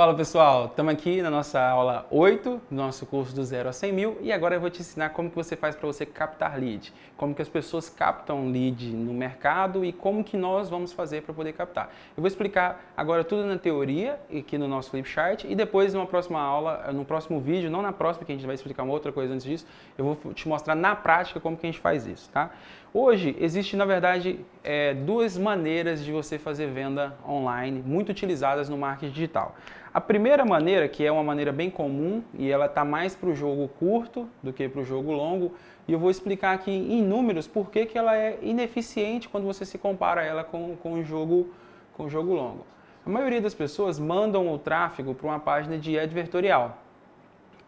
Fala pessoal, estamos aqui na nossa aula 8 do nosso curso do 0 a 100 mil e agora eu vou te ensinar como que você faz para você captar lead, como que as pessoas captam lead no mercado e como que nós vamos fazer para poder captar. Eu vou explicar agora tudo na teoria aqui no nosso Flipchart e depois numa próxima aula, no próximo vídeo, não na próxima que a gente vai explicar uma outra coisa antes disso, eu vou te mostrar na prática como que a gente faz isso, tá? Hoje existe na verdade é, duas maneiras de você fazer venda online muito utilizadas no marketing digital. A primeira maneira, que é uma maneira bem comum e ela está mais para o jogo curto do que para o jogo longo, e eu vou explicar aqui em números por que, que ela é ineficiente quando você se compara ela com, com, o jogo, com o jogo longo. A maioria das pessoas mandam o tráfego para uma página de advertorial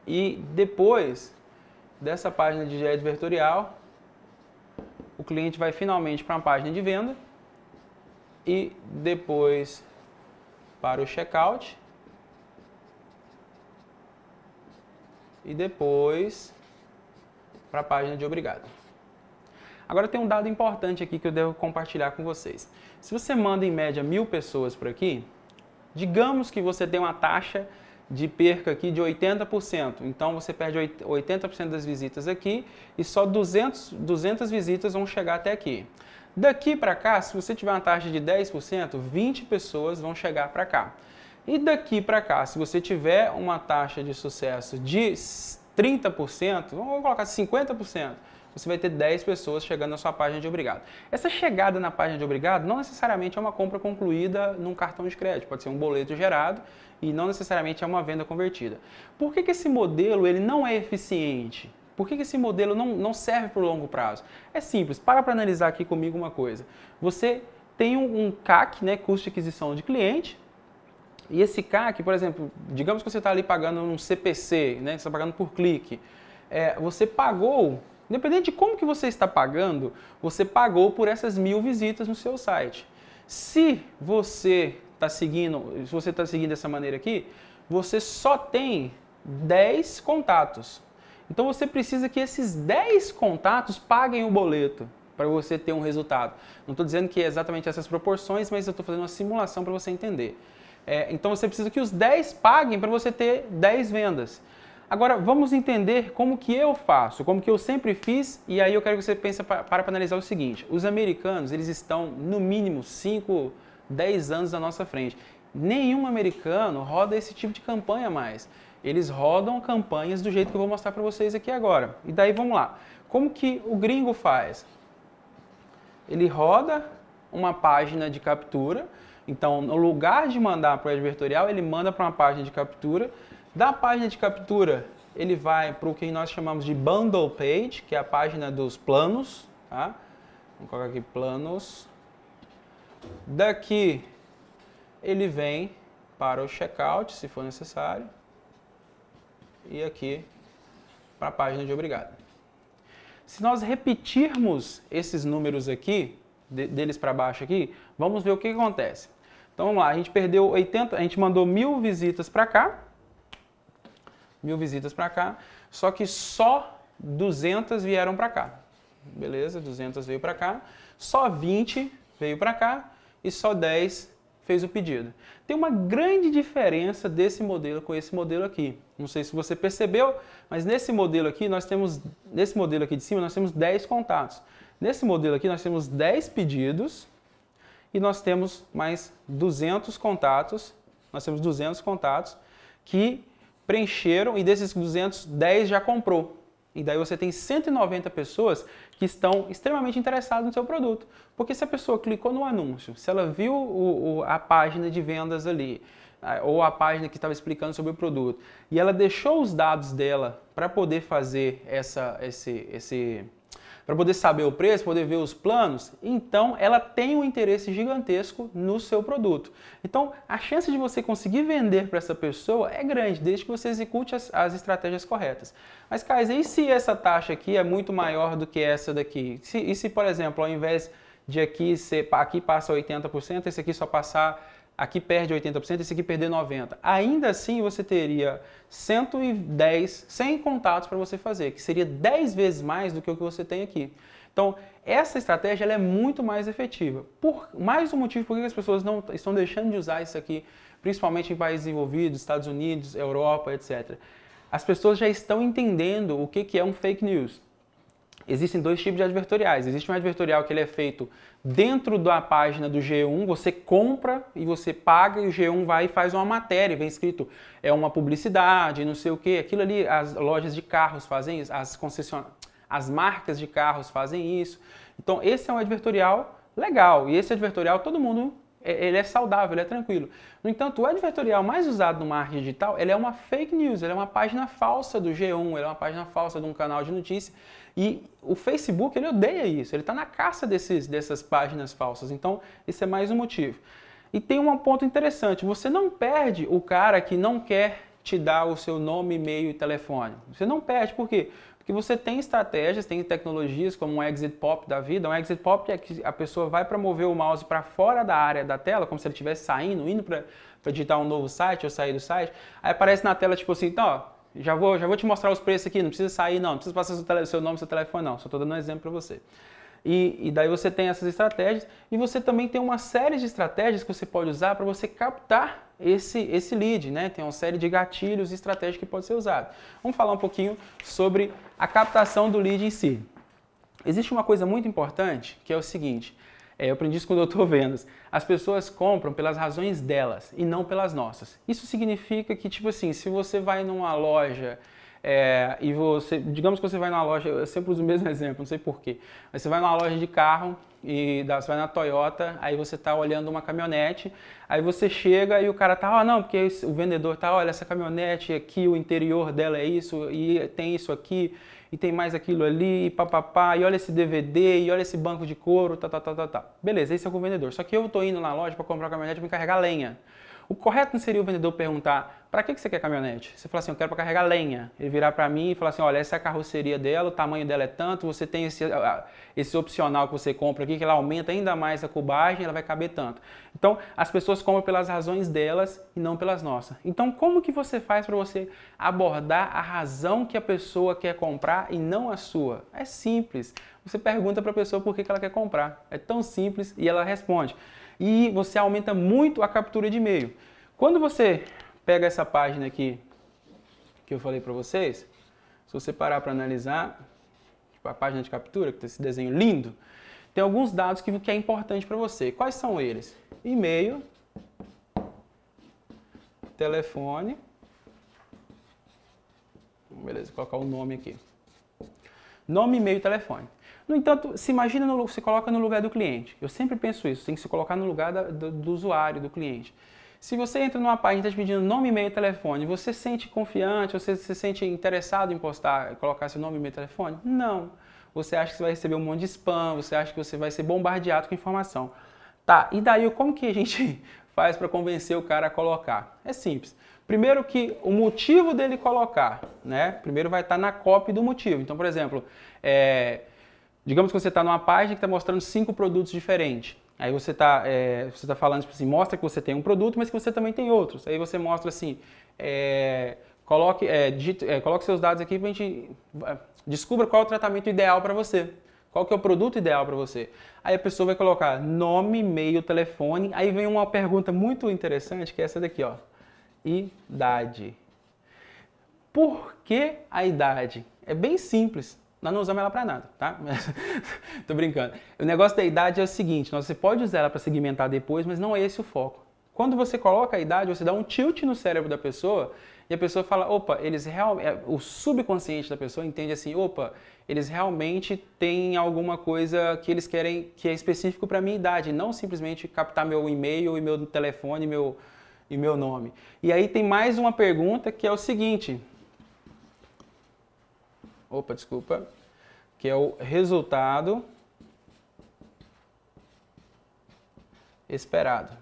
e depois dessa página de advertorial o cliente vai finalmente para uma página de venda e depois para o checkout e depois para a página de obrigado. Agora tem um dado importante aqui que eu devo compartilhar com vocês. Se você manda em média mil pessoas por aqui, digamos que você tem uma taxa de perca aqui de 80%. Então você perde 80% das visitas aqui e só 200, 200 visitas vão chegar até aqui. Daqui para cá, se você tiver uma taxa de 10%, 20 pessoas vão chegar para cá. E daqui para cá, se você tiver uma taxa de sucesso de 30%, vamos colocar 50%, você vai ter 10 pessoas chegando na sua página de obrigado. Essa chegada na página de obrigado não necessariamente é uma compra concluída num cartão de crédito, pode ser um boleto gerado e não necessariamente é uma venda convertida. Por que, que esse modelo ele não é eficiente? Por que, que esse modelo não, não serve para o longo prazo? É simples, para para analisar aqui comigo uma coisa. Você tem um, um CAC, né, custo de aquisição de cliente, e esse CAC, por exemplo, digamos que você está ali pagando um CPC, né? Você está pagando por clique. É, você pagou, independente de como que você está pagando, você pagou por essas mil visitas no seu site. Se você está seguindo, se você está seguindo dessa maneira aqui, você só tem 10 contatos. Então você precisa que esses 10 contatos paguem o boleto para você ter um resultado. Não estou dizendo que é exatamente essas proporções, mas eu estou fazendo uma simulação para você entender. É, então você precisa que os 10 paguem para você ter 10 vendas. Agora vamos entender como que eu faço, como que eu sempre fiz, e aí eu quero que você pense para, para analisar o seguinte: os americanos eles estão no mínimo 5, 10 anos na nossa frente. Nenhum americano roda esse tipo de campanha mais. Eles rodam campanhas do jeito que eu vou mostrar para vocês aqui agora. E daí vamos lá. Como que o gringo faz? Ele roda uma página de captura então, no lugar de mandar para o advertorial, ele manda para uma página de captura. Da página de captura, ele vai para o que nós chamamos de bundle page, que é a página dos planos. Tá? Vamos colocar aqui planos. Daqui, ele vem para o checkout, se for necessário. E aqui, para a página de obrigado. Se nós repetirmos esses números aqui, deles para baixo aqui, vamos ver o que, que acontece. Então vamos lá, a gente perdeu 80, a gente mandou mil visitas para cá, mil visitas para cá, só que só 200 vieram para cá. Beleza, 200 veio para cá, só 20 veio para cá e só 10 fez o pedido. Tem uma grande diferença desse modelo com esse modelo aqui. Não sei se você percebeu, mas nesse modelo aqui nós temos nesse modelo aqui de cima nós temos 10 contatos. Nesse modelo aqui nós temos 10 pedidos e nós temos mais 200 contatos, nós temos 200 contatos que preencheram e desses 210 já comprou. E daí você tem 190 pessoas que estão extremamente interessadas no seu produto. Porque se a pessoa clicou no anúncio, se ela viu o, o, a página de vendas ali, ou a página que estava explicando sobre o produto, e ela deixou os dados dela para poder fazer essa, esse, esse, para poder saber o preço, poder ver os planos, então ela tem um interesse gigantesco no seu produto. Então a chance de você conseguir vender para essa pessoa é grande, desde que você execute as, as estratégias corretas. Mas, caso, e se essa taxa aqui é muito maior do que essa daqui? Se, e se, por exemplo, ao invés de aqui, ser, aqui passa 80%, esse aqui só passar aqui perde 80%, esse aqui perder 90%. Ainda assim, você teria 110, 100 contatos para você fazer, que seria 10 vezes mais do que o que você tem aqui. Então, essa estratégia é muito mais efetiva. Por mais um motivo por que as pessoas não estão deixando de usar isso aqui, principalmente em países desenvolvidos, Estados Unidos, Europa, etc. As pessoas já estão entendendo o que é um fake news. Existem dois tipos de advertoriais. Existe um advertorial que ele é feito dentro da página do G1, você compra e você paga e o G1 vai e faz uma matéria, vem escrito é uma publicidade, não sei o que, aquilo ali, as lojas de carros fazem isso, as concessionárias, as marcas de carros fazem isso. Então esse é um advertorial legal e esse advertorial todo mundo é, ele é saudável, ele é tranquilo. No entanto, o advertorial mais usado no marketing digital, ele é uma fake news, ele é uma página falsa do G1, ele é uma página falsa de um canal de notícia. E o Facebook, ele odeia isso, ele está na caça desses, dessas páginas falsas. Então, esse é mais um motivo. E tem um ponto interessante, você não perde o cara que não quer te dar o seu nome, e-mail e telefone. Você não perde, por quê? Porque porque você tem estratégias, tem tecnologias como um exit pop da vida. Um exit pop é que a pessoa vai para mover o mouse para fora da área da tela, como se ele estivesse saindo, indo para digitar um novo site ou sair do site. Aí aparece na tela tipo assim, então, ó, já vou, já vou te mostrar os preços aqui, não precisa sair não, não precisa passar seu, tele, seu nome, seu telefone não, só estou dando um exemplo para você. E, e daí você tem essas estratégias e você também tem uma série de estratégias que você pode usar para você captar esse, esse lead, né? Tem uma série de gatilhos e estratégias que pode ser usado. Vamos falar um pouquinho sobre a captação do lead em si. Existe uma coisa muito importante que é o seguinte: é, eu aprendi isso com o Dr. Vendas. As pessoas compram pelas razões delas e não pelas nossas. Isso significa que, tipo assim, se você vai numa loja é, e você, digamos que você vai na loja, eu sempre uso o mesmo exemplo, não sei porquê, mas você vai numa loja de carro e você vai na Toyota, aí você está olhando uma caminhonete, aí você chega e o cara tá, ah não, porque o vendedor tá, olha essa caminhonete aqui, o interior dela é isso, e tem isso aqui, e tem mais aquilo ali, e papapá, e olha esse DVD, e olha esse banco de couro, tá, tá, tá, tá, tá. Beleza, esse é o vendedor. Só que eu tô indo na loja para comprar a caminhonete para me carregar lenha. O correto não seria o vendedor perguntar: para que você quer caminhonete? Você fala assim: eu quero para carregar lenha. Ele virar para mim e falar assim: olha, essa é a carroceria dela, o tamanho dela é tanto, você tem esse, esse opcional que você compra aqui, que ela aumenta ainda mais a cubagem, ela vai caber tanto. Então, as pessoas compram pelas razões delas e não pelas nossas. Então, como que você faz para você abordar a razão que a pessoa quer comprar e não a sua? É simples. Você pergunta para a pessoa por que ela quer comprar. É tão simples e ela responde e você aumenta muito a captura de e-mail. Quando você pega essa página aqui que eu falei para vocês, se você parar para analisar, tipo a página de captura, que tem esse desenho lindo, tem alguns dados que, que é importante para você. Quais são eles? E-mail, telefone, beleza, vou colocar o nome aqui. Nome, e-mail e telefone. No entanto, se imagina, no, se coloca no lugar do cliente. Eu sempre penso isso, tem que se colocar no lugar da, do, do usuário, do cliente. Se você entra numa página e está pedindo nome, e-mail e telefone, você sente confiante, você se sente interessado em postar, colocar seu nome, e-mail e telefone? Não. Você acha que você vai receber um monte de spam, você acha que você vai ser bombardeado com informação. Tá, e daí como que a gente faz para convencer o cara a colocar? É simples. Primeiro que o motivo dele colocar, né? Primeiro vai estar tá na copy do motivo. Então, por exemplo, é, Digamos que você está numa página que está mostrando cinco produtos diferentes. Aí você está é, tá falando tipo assim, mostra que você tem um produto, mas que você também tem outros. Aí você mostra assim, é, coloque, é, é, coloque seus dados aqui para a gente é, descubra qual é o tratamento ideal para você. Qual que é o produto ideal para você? Aí a pessoa vai colocar nome, e-mail, telefone. Aí vem uma pergunta muito interessante que é essa daqui, ó. Idade. Por que a idade? É bem simples. Nós não usamos ela para nada, tá? Tô brincando. O negócio da idade é o seguinte, você pode usar ela para segmentar depois, mas não é esse o foco. Quando você coloca a idade, você dá um tilt no cérebro da pessoa e a pessoa fala, opa, eles realmente, é, o subconsciente da pessoa entende assim, opa, eles realmente têm alguma coisa que eles querem que é específico para minha idade, não simplesmente captar meu e-mail e meu telefone, meu e meu nome. E aí tem mais uma pergunta que é o seguinte, opa, desculpa, que é o resultado esperado.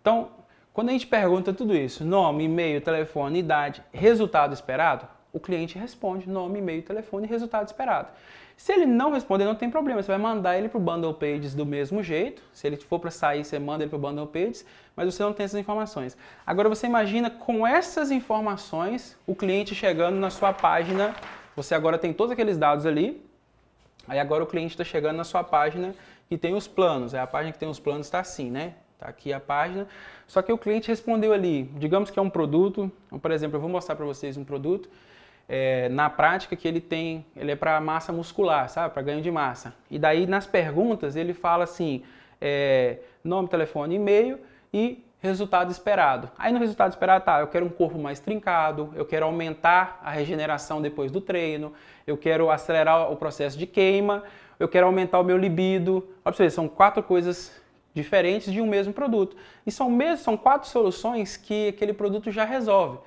Então, quando a gente pergunta tudo isso, nome, e-mail, telefone, idade, resultado esperado, o cliente responde nome, e-mail, telefone, resultado esperado. Se ele não responder, não tem problema, você vai mandar ele para o Bundle Pages do mesmo jeito. Se ele for para sair, você manda ele para o Bundle Pages, mas você não tem essas informações. Agora você imagina com essas informações, o cliente chegando na sua página, você agora tem todos aqueles dados ali, aí agora o cliente está chegando na sua página que tem os planos, é a página que tem os planos está assim, né? Está aqui a página. Só que o cliente respondeu ali, digamos que é um produto, então, por exemplo, eu vou mostrar para vocês um produto, é, na prática que ele tem, ele é para massa muscular, sabe? Para ganho de massa. E daí nas perguntas ele fala assim: é, nome, telefone, e-mail e resultado esperado. Aí no resultado esperado tá, eu quero um corpo mais trincado, eu quero aumentar a regeneração depois do treino, eu quero acelerar o processo de queima, eu quero aumentar o meu libido. Olha pra são quatro coisas diferentes de um mesmo produto. E são mesmo, são quatro soluções que aquele produto já resolve.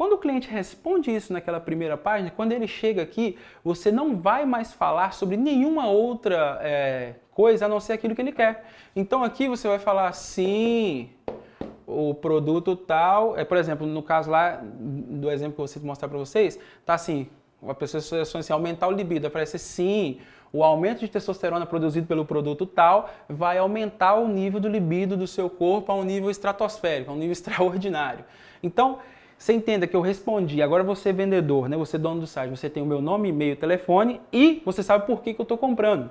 Quando o cliente responde isso naquela primeira página, quando ele chega aqui, você não vai mais falar sobre nenhuma outra é, coisa a não ser aquilo que ele quer. Então aqui você vai falar sim, o produto tal, é por exemplo, no caso lá do exemplo que eu vou mostrar para vocês, tá assim, uma pessoa sugestões assim, aumentar o libido, aparece sim, o aumento de testosterona produzido pelo produto tal vai aumentar o nível do libido do seu corpo a um nível estratosférico, a um nível extraordinário. Então, você entenda que eu respondi, agora você é vendedor, né? você é dono do site, você tem o meu nome, e-mail, telefone e você sabe por que, que eu estou comprando.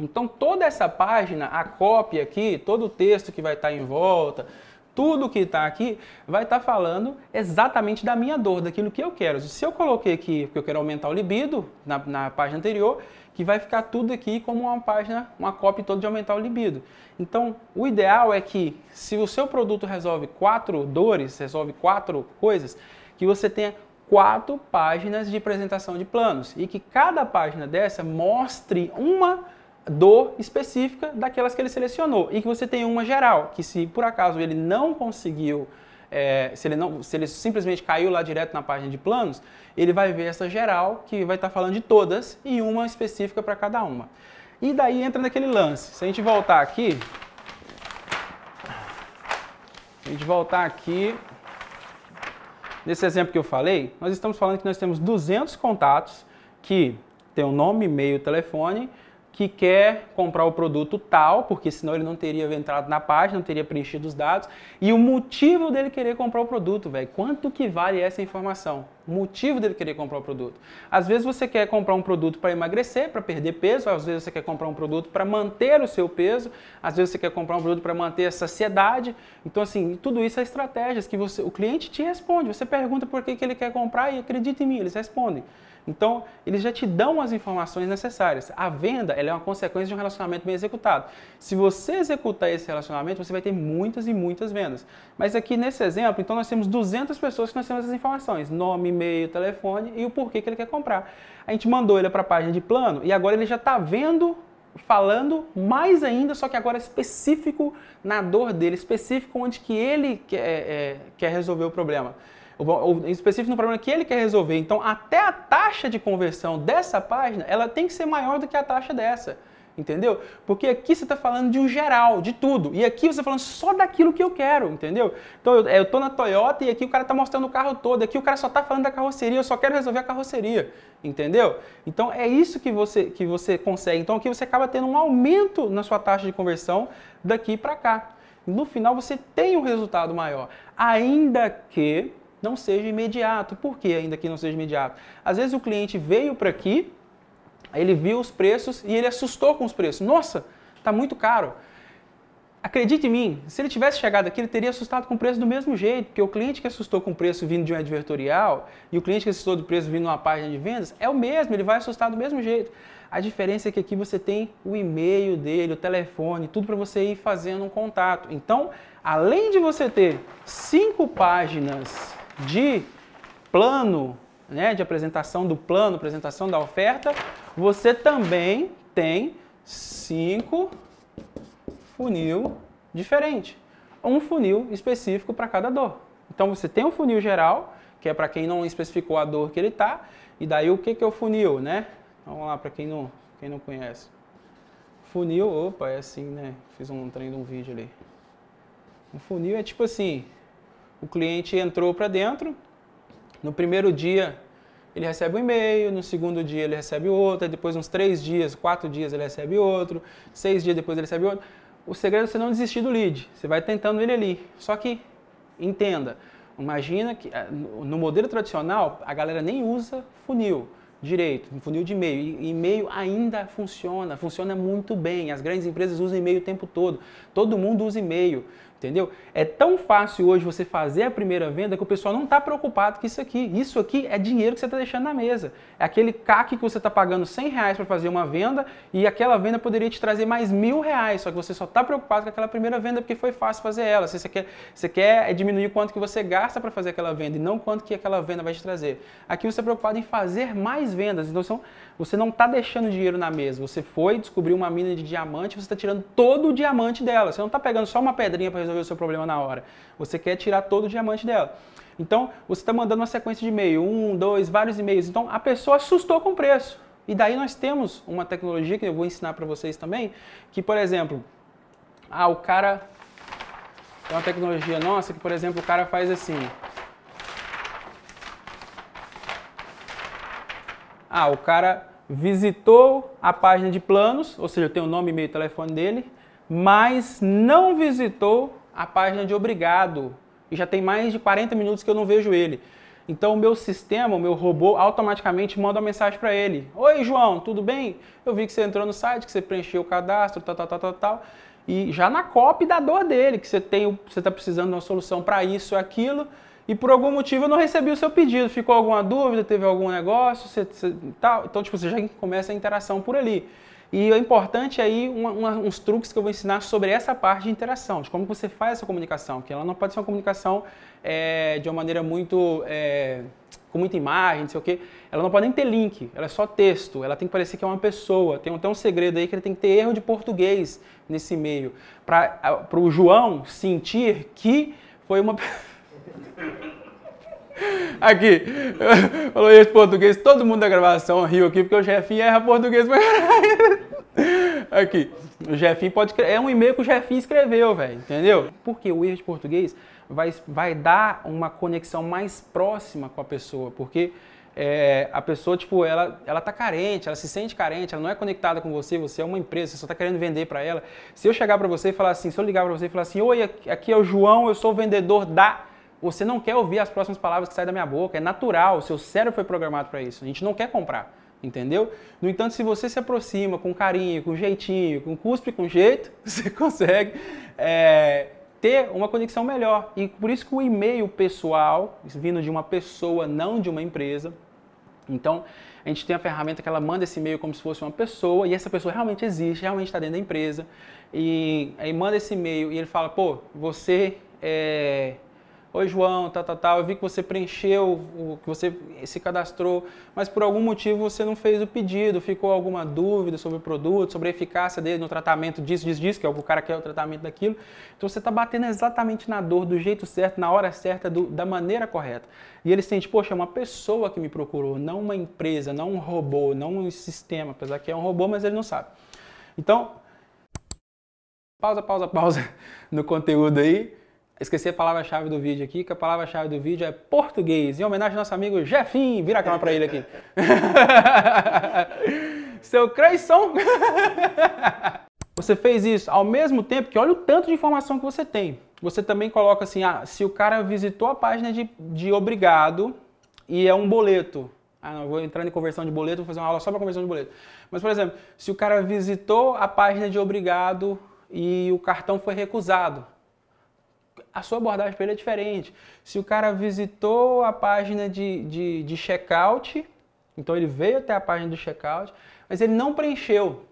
Então toda essa página, a cópia aqui, todo o texto que vai estar tá em volta, tudo que está aqui vai estar tá falando exatamente da minha dor, daquilo que eu quero. Se eu coloquei aqui que eu quero aumentar o libido na, na página anterior, que vai ficar tudo aqui como uma página, uma cópia toda de aumentar o libido. Então, o ideal é que se o seu produto resolve quatro dores, resolve quatro coisas, que você tenha quatro páginas de apresentação de planos e que cada página dessa mostre uma dor específica daquelas que ele selecionou e que você tenha uma geral, que se por acaso ele não conseguiu é, se, ele não, se ele simplesmente caiu lá direto na página de planos, ele vai ver essa geral que vai estar tá falando de todas e uma específica para cada uma. E daí entra naquele lance. Se a gente voltar aqui, se a gente voltar aqui, nesse exemplo que eu falei, nós estamos falando que nós temos 200 contatos que tem o um nome, e-mail, telefone que quer comprar o produto tal, porque senão ele não teria entrado na página, não teria preenchido os dados, e o motivo dele querer comprar o produto, velho. Quanto que vale essa informação? motivo dele querer comprar o produto. Às vezes você quer comprar um produto para emagrecer, para perder peso, às vezes você quer comprar um produto para manter o seu peso, às vezes você quer comprar um produto para manter a saciedade. Então, assim, tudo isso é estratégias que você, o cliente te responde. Você pergunta por que, que ele quer comprar e acredita em mim, eles respondem. Então, eles já te dão as informações necessárias. A venda é uma consequência de um relacionamento bem executado. Se você executar esse relacionamento, você vai ter muitas e muitas vendas. Mas aqui nesse exemplo, então nós temos 200 pessoas que nós temos as informações. Nome, e-mail, telefone e o porquê que ele quer comprar. A gente mandou ele para a página de plano e agora ele já está vendo, falando mais ainda, só que agora específico na dor dele, específico onde que ele quer, é, quer resolver o problema. específico no problema que ele quer resolver. Então, até a taxa de conversão dessa página, ela tem que ser maior do que a taxa dessa entendeu? Porque aqui você está falando de um geral, de tudo. E aqui você está falando só daquilo que eu quero, entendeu? Então eu, é, estou na Toyota e aqui o cara está mostrando o carro todo. Aqui o cara só está falando da carroceria, eu só quero resolver a carroceria, entendeu? Então é isso que você, que você consegue. Então aqui você acaba tendo um aumento na sua taxa de conversão daqui para cá. No final você tem um resultado maior, ainda que não seja imediato. Por que ainda que não seja imediato? Às vezes o cliente veio para aqui, Aí ele viu os preços e ele assustou com os preços. Nossa, tá muito caro. Acredite em mim, se ele tivesse chegado aqui, ele teria assustado com o preço do mesmo jeito, porque o cliente que assustou com o preço vindo de um advertorial e o cliente que assustou do preço vindo de uma página de vendas é o mesmo, ele vai assustar do mesmo jeito. A diferença é que aqui você tem o e-mail dele, o telefone, tudo para você ir fazendo um contato. Então, além de você ter cinco páginas de plano né, de apresentação do plano, apresentação da oferta, você também tem cinco funil diferente, um funil específico para cada dor. Então você tem um funil geral, que é para quem não especificou a dor que ele está. e daí o que que é o funil, né? Então, vamos lá para quem não, quem não conhece. Funil, opa, é assim, né? Fiz um treino de um vídeo ali. Um funil é tipo assim, o cliente entrou para dentro, no primeiro dia ele recebe um e-mail, no segundo dia ele recebe outro, depois uns três dias, quatro dias ele recebe outro, seis dias depois ele recebe outro. O segredo é você não desistir do lead, você vai tentando ele ali. Só que, entenda, imagina que eh, no modelo tradicional a galera nem usa funil direito, funil de e-mail. E-mail ainda funciona, funciona muito bem. As grandes empresas usam e-mail o tempo todo. Todo mundo usa e-mail entendeu? É tão fácil hoje você fazer a primeira venda que o pessoal não está preocupado com isso aqui. Isso aqui é dinheiro que você está deixando na mesa. É aquele CAC que você está pagando 100 reais para fazer uma venda e aquela venda poderia te trazer mais mil reais, só que você só está preocupado com aquela primeira venda porque foi fácil fazer ela. você quer, você quer é diminuir quanto que você gasta para fazer aquela venda e não quanto que aquela venda vai te trazer. Aqui você é preocupado em fazer mais vendas, então são, você não está deixando dinheiro na mesa. Você foi, descobriu uma mina de diamante, você está tirando todo o diamante dela. Você não está pegando só uma pedrinha para resolver resolver o seu problema na hora. Você quer tirar todo o diamante dela. Então, você está mandando uma sequência de e-mail, um, dois, vários e-mails. Então, a pessoa assustou com o preço. E daí nós temos uma tecnologia que eu vou ensinar para vocês também, que, por exemplo, ah, o cara. É uma tecnologia nossa que, por exemplo, o cara faz assim. Ah, o cara visitou a página de planos, ou seja, eu tenho o nome, e-mail e telefone dele, mas não visitou a página de obrigado e já tem mais de 40 minutos que eu não vejo ele. Então o meu sistema, o meu robô, automaticamente manda uma mensagem para ele. Oi, João, tudo bem? Eu vi que você entrou no site, que você preencheu o cadastro, tal, tal, tal, tal, tal. E já na copy da dor dele, que você tem, você está precisando de uma solução para isso, aquilo, e por algum motivo eu não recebi o seu pedido. Ficou alguma dúvida, teve algum negócio, você, você, tal. Então, tipo, você já começa a interação por ali. E o importante aí, uma, uma, uns truques que eu vou ensinar sobre essa parte de interação, de como você faz essa comunicação, que ela não pode ser uma comunicação é, de uma maneira muito... É, com muita imagem, não sei o quê. Ela não pode nem ter link, ela é só texto, ela tem que parecer que é uma pessoa. Tem até um segredo aí que ele tem que ter erro de português nesse meio. Para o João sentir que foi uma... Aqui, falou esse português, todo mundo da gravação riu aqui, porque o Jefinho erra português pra Aqui, o Jefinho pode... É um e-mail que o Jefinho escreveu, velho, entendeu? Porque o erro de português vai, vai dar uma conexão mais próxima com a pessoa, porque... É, a pessoa, tipo, ela, ela tá carente, ela se sente carente, ela não é conectada com você, você é uma empresa, você só tá querendo vender para ela. Se eu chegar para você e falar assim, se eu ligar para você e falar assim, oi, aqui é o João, eu sou o vendedor da você não quer ouvir as próximas palavras que saem da minha boca, é natural, o seu cérebro foi programado para isso. A gente não quer comprar, entendeu? No entanto, se você se aproxima com carinho, com jeitinho, com cuspe, com jeito, você consegue é, ter uma conexão melhor. E por isso que o e-mail pessoal, vindo de uma pessoa, não de uma empresa, então, a gente tem a ferramenta que ela manda esse e-mail como se fosse uma pessoa, e essa pessoa realmente existe, realmente está dentro da empresa, e aí manda esse e-mail e ele fala, pô, você é, Oi, João, tal, tal, tal. Eu vi que você preencheu, que você se cadastrou, mas por algum motivo você não fez o pedido, ficou alguma dúvida sobre o produto, sobre a eficácia dele no tratamento disso, disso, disso, que é o que o cara quer o tratamento daquilo. Então você está batendo exatamente na dor, do jeito certo, na hora certa, do, da maneira correta. E ele sente, poxa, é uma pessoa que me procurou, não uma empresa, não um robô, não um sistema, apesar que é um robô, mas ele não sabe. Então, pausa, pausa, pausa no conteúdo aí Esqueci a palavra-chave do vídeo aqui, que a palavra-chave do vídeo é português, em homenagem ao nosso amigo Jefim. Vira a cama para ele aqui. Seu Creyson. você fez isso ao mesmo tempo que olha o tanto de informação que você tem. Você também coloca assim, ah, se o cara visitou a página de, de obrigado e é um boleto. Ah, não, vou entrar em conversão de boleto, vou fazer uma aula só para conversão de boleto. Mas, por exemplo, se o cara visitou a página de obrigado e o cartão foi recusado a sua abordagem para ele é diferente. Se o cara visitou a página de, de, de checkout, então ele veio até a página do checkout, mas ele não preencheu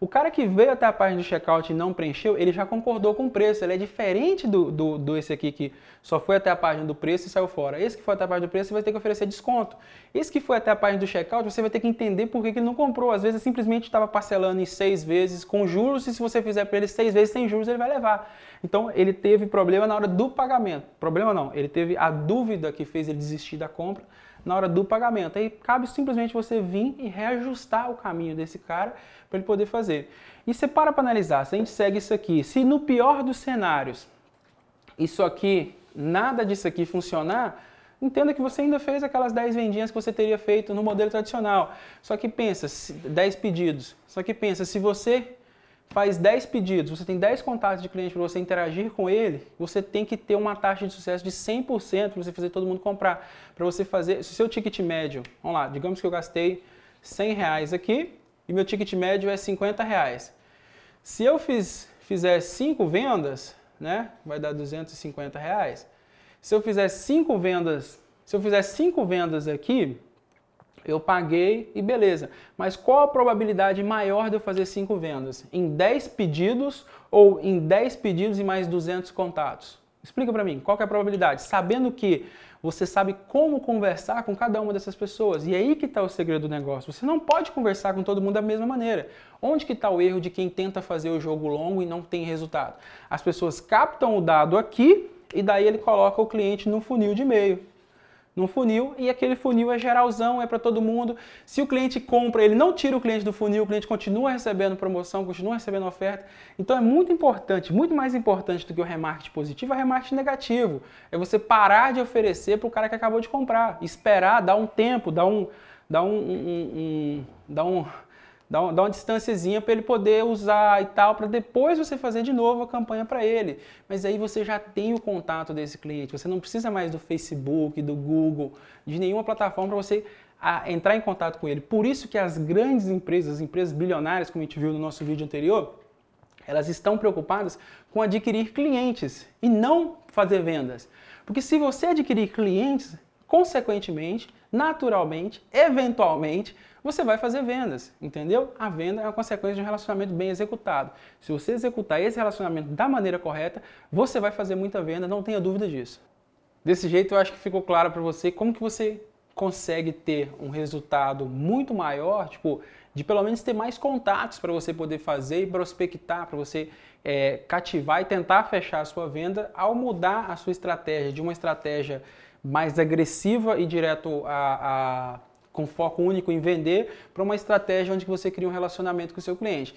o cara que veio até a página de checkout e não preencheu, ele já concordou com o preço. Ele é diferente do, do, do esse aqui que só foi até a página do preço e saiu fora. Esse que foi até a página do preço, você vai ter que oferecer desconto. Esse que foi até a página do checkout, você vai ter que entender por que, que ele não comprou. Às vezes, simplesmente estava parcelando em seis vezes com juros, e se você fizer para ele seis vezes sem juros, ele vai levar. Então, ele teve problema na hora do pagamento. Problema não, ele teve a dúvida que fez ele desistir da compra na hora do pagamento. Aí cabe simplesmente você vir e reajustar o caminho desse cara para ele poder fazer. E você para para analisar, se a gente segue isso aqui, se no pior dos cenários isso aqui, nada disso aqui funcionar, entenda que você ainda fez aquelas 10 vendinhas que você teria feito no modelo tradicional. Só que pensa, 10 pedidos. Só que pensa, se você faz 10 pedidos, você tem 10 contatos de cliente para você interagir com ele, você tem que ter uma taxa de sucesso de 100% para você fazer todo mundo comprar. Para você fazer, se o seu ticket médio, vamos lá, digamos que eu gastei 100 reais aqui e meu ticket médio é 50 reais. Se eu fiz, fizer 5 vendas, né, vai dar 250 reais. Se eu fizer 5 vendas, se eu fizer 5 vendas aqui, eu paguei e beleza. Mas qual a probabilidade maior de eu fazer cinco vendas? Em 10 pedidos ou em 10 pedidos e mais 200 contatos? Explica para mim, qual é a probabilidade? Sabendo que você sabe como conversar com cada uma dessas pessoas. E é aí que está o segredo do negócio. Você não pode conversar com todo mundo da mesma maneira. Onde que está o erro de quem tenta fazer o jogo longo e não tem resultado? As pessoas captam o dado aqui e daí ele coloca o cliente no funil de e-mail num funil e aquele funil é geralzão, é para todo mundo. Se o cliente compra, ele não tira o cliente do funil, o cliente continua recebendo promoção, continua recebendo oferta. Então é muito importante, muito mais importante do que o remarketing positivo, é o remarketing negativo. É você parar de oferecer para o cara que acabou de comprar, esperar, dar um tempo, dar um, dar um, um, um, um dar um Dá, dá uma distânciazinha para ele poder usar e tal, para depois você fazer de novo a campanha para ele. Mas aí você já tem o contato desse cliente, você não precisa mais do Facebook, do Google, de nenhuma plataforma para você entrar em contato com ele. Por isso que as grandes empresas, as empresas bilionárias, como a gente viu no nosso vídeo anterior, elas estão preocupadas com adquirir clientes e não fazer vendas. Porque se você adquirir clientes, consequentemente, naturalmente, eventualmente, você vai fazer vendas, entendeu? A venda é uma consequência de um relacionamento bem executado. Se você executar esse relacionamento da maneira correta, você vai fazer muita venda, não tenha dúvida disso. Desse jeito eu acho que ficou claro para você como que você consegue ter um resultado muito maior, tipo, de pelo menos ter mais contatos para você poder fazer e prospectar, para você é, cativar e tentar fechar a sua venda ao mudar a sua estratégia de uma estratégia mais agressiva e direto a, a com foco único em vender, para uma estratégia onde você cria um relacionamento com o seu cliente.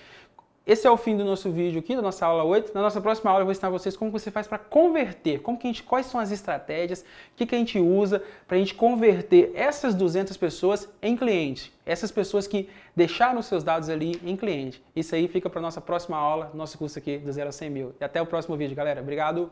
Esse é o fim do nosso vídeo aqui, da nossa aula 8. Na nossa próxima aula eu vou ensinar vocês como você faz para converter, como que a gente, quais são as estratégias, o que, que a gente usa para a gente converter essas 200 pessoas em cliente. Essas pessoas que deixaram seus dados ali em cliente. Isso aí fica para nossa próxima aula, nosso curso aqui do 0 a 100 mil. E até o próximo vídeo, galera. Obrigado!